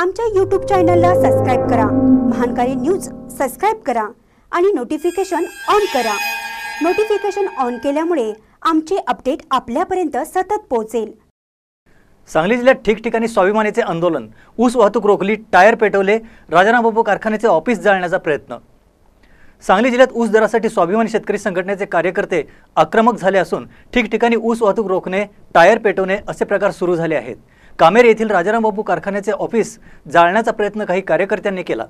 आमच्या यूट्यूब चॅनलला सबस्क्राईब करा महानकारी न्यूज सबस्क्राईब करा आणि नोटिफिकेशन ऑन करा नोटिफिकेशन ऑन केल्यामुळे आमचे अपडेट आपल्यापर्यंत सतत पोहोचेल सांगली जिल्ह्यात ठिकठिकाणी स्वाभिमानीचे आंदोलन ऊस वाहतूक रोखली टायर पेटवले राजारामबाबू कारखान्याचे ऑफिस जाळण्याचा प्रयत्न सांगली जिल्ह्यात ऊस दरासाठी स्वाभिमानी शेतकरी संघटनेचे कार्यकर्ते आक्रमक झाले असून ठिकठिकाणी ऊस वाहतूक रोखणे टायर पेटवणे असे प्रकार सुरू झाले आहेत कामेर येथील राजारामबाबू कारखान्याचे ऑफिस जाळण्याचा प्रयत्न काही कार्यकर्त्यांनी केला